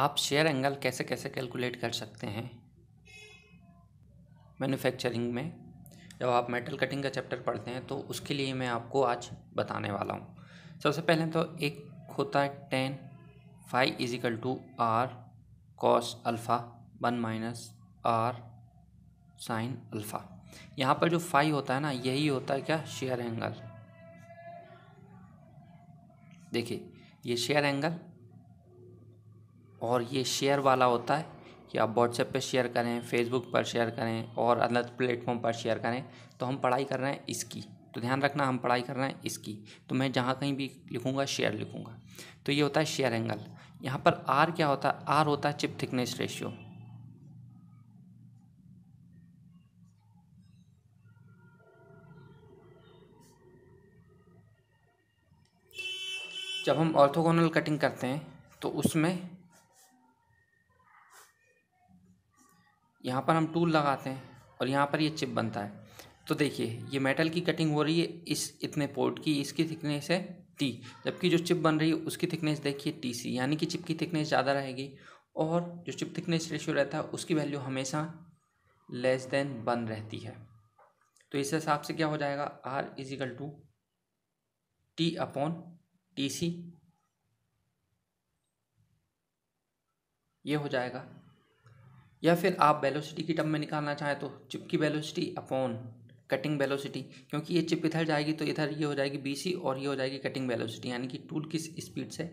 आप shear angle कैसे कैसे कैलकुलेट कर सकते हैं मैन्युफैक्चरिंग में जब आप मेटल कटिंग का चैप्टर पढ़ते हैं तो उसके लिए मैं आपको आज बताने वाला हूँ सबसे पहले तो एक होता है ten five equal to R cos alpha one minus R sine alpha यहाँ पर जो फाइव होता है ना यही होता है क्या शेयर एंगल देखिए ये शेयर एंगल और ये शेयर वाला होता है कि आप व्हाट्सएप पे शेयर करें फेसबुक पर शेयर करें और अलग प्लेटफॉर्म पर शेयर करें तो हम पढ़ाई कर रहे हैं इसकी तो ध्यान रखना हम पढ़ाई कर रहे हैं इसकी तो मैं जहाँ कहीं भी लिखूँगा शेयर लिखूँगा तो ये होता है शेयर एंगल यहाँ पर आर क्या होता है आर होता है चिप थिकनेस रेशियो जब हम ऑर्थोगोनल कटिंग करते हैं तो उसमें यहाँ पर हम टूल लगाते हैं और यहाँ पर ये चिप बनता है तो देखिए ये मेटल की कटिंग हो रही है इस इतने पोर्ट की इसकी थिकनेस है टी जबकि जो चिप बन रही है उसकी थिकनेस देखिए टी सी यानी कि चिप की थिकनेस ज़्यादा रहेगी और जो चिप थिकनेस रेशियो रहता है उसकी वैल्यू हमेशा लेस देन वन रहती है तो इस हिसाब से क्या हो जाएगा R equal to T upon T C ये हो जाएगा या फिर आप वेलोसिटी की टर्म में निकालना चाहें तो चिप की वेलोसिटी अपॉन कटिंग वेलोसिटी क्योंकि ये चिप इधर जाएगी तो इधर ये हो जाएगी सी और ये हो जाएगी कटिंग वेलोसिटी यानी कि टूल किस स्पीड से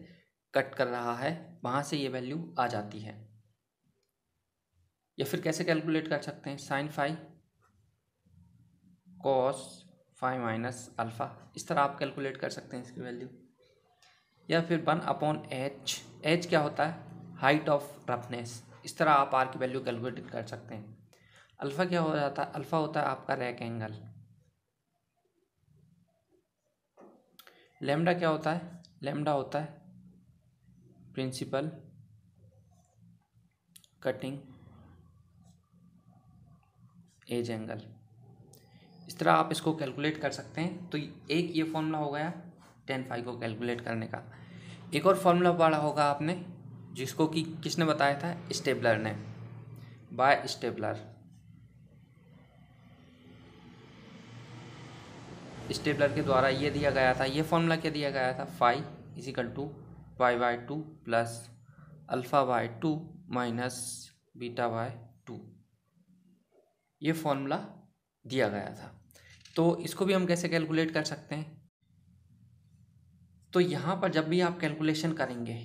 कट कर रहा है वहाँ से ये वैल्यू आ जाती है या फिर कैसे कैलकुलेट कर सकते हैं sine five cos five minus alpha इस तरह आप कैलकुलेट कर सकते हैं इसकी वैल्यू या फिर वन अपॉन एच एच क्या होता है हाइट ऑफ रफनेस इस तरह आप आर की वैल्यू कैलकुलेट कर सकते हैं अल्फ़ा क्या हो जाता है अल्फ़ा होता है आपका रैक एंगल लेमडा क्या होता है लेमडा होता है प्रिंसिपल कटिंग एज एंगल इस तरह आप इसको कैलकुलेट कर सकते हैं तो एक ये फॉर्मूला हो गया टेन फाइव को कैलकुलेट करने का एक और फॉर्मूला पढ़ा होगा आपने जिसको कि किसने बताया था स्टेबलर ने बाय स्टेबलर स्टेबलर के द्वारा ये दिया गया था ये फॉर्मूला क्या दिया गया था five equal to Y by two plus alpha by two minus beta by two ये फॉर्मूला दिया गया था तो इसको भी हम कैसे कैलकुलेट कर सकते हैं तो यहाँ पर जब भी आप कैलकुलेशन करेंगे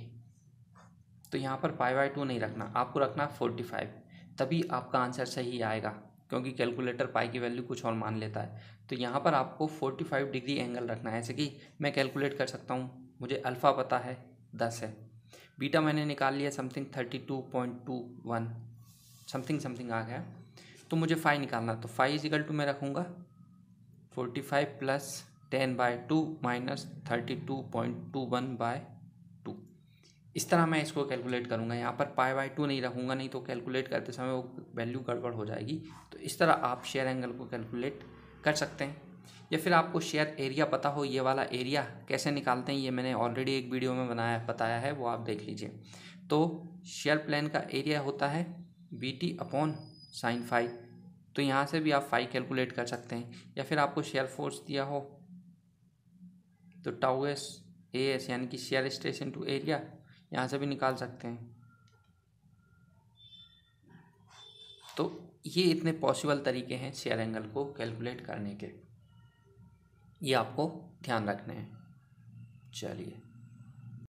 तो यहाँ पर पाई बाई टू नहीं रखना आपको रखना फोर्टी फाइव तभी आपका आंसर सही आएगा क्योंकि कैलकुलेटर पाई की वैल्यू कुछ और मान लेता है तो यहाँ पर आपको फोर्टी फाइव डिग्री एंगल रखना है ऐसे कि मैं कैलकुलेट कर सकता हूँ मुझे अल्फ़ा पता है दस है बीटा मैंने निकाल लिया something thirty two point two one something something आ गया तो मुझे फाइव निकालना तो फाइव इजिकल टू मैं रखूँगा forty five plus ten by two minus thirty two point two one by इस तरह मैं इसको कैलकुलेट करूँगा यहाँ पर पाई बाई टू नहीं रखूँगा नहीं तो कैलकुलेट करते समय वो वैल्यू गड़बड़ हो जाएगी तो इस तरह आप शेयर एंगल को कैलकुलेट कर सकते हैं या फिर आपको शेयर एरिया पता हो ये वाला एरिया कैसे निकालते हैं ये मैंने ऑलरेडी एक वीडियो में बनाया बताया है वो आप देख लीजिए तो शेयर प्लान का एरिया होता है B T upon sine five तो यहाँ से भी आप फाइव कैलकुलेट कर सकते हैं या फिर आपको शेयर फोर्स दिया हो तो टाउ एस ए एस यानी कि शेयर स्टेशन टू एरिया यहाँ से भी निकाल सकते हैं तो ये इतने पॉसिबल तरीके हैं शेयर एंगल को कैलकुलेट करने के ये आपको ध्यान रखने हैं चलिए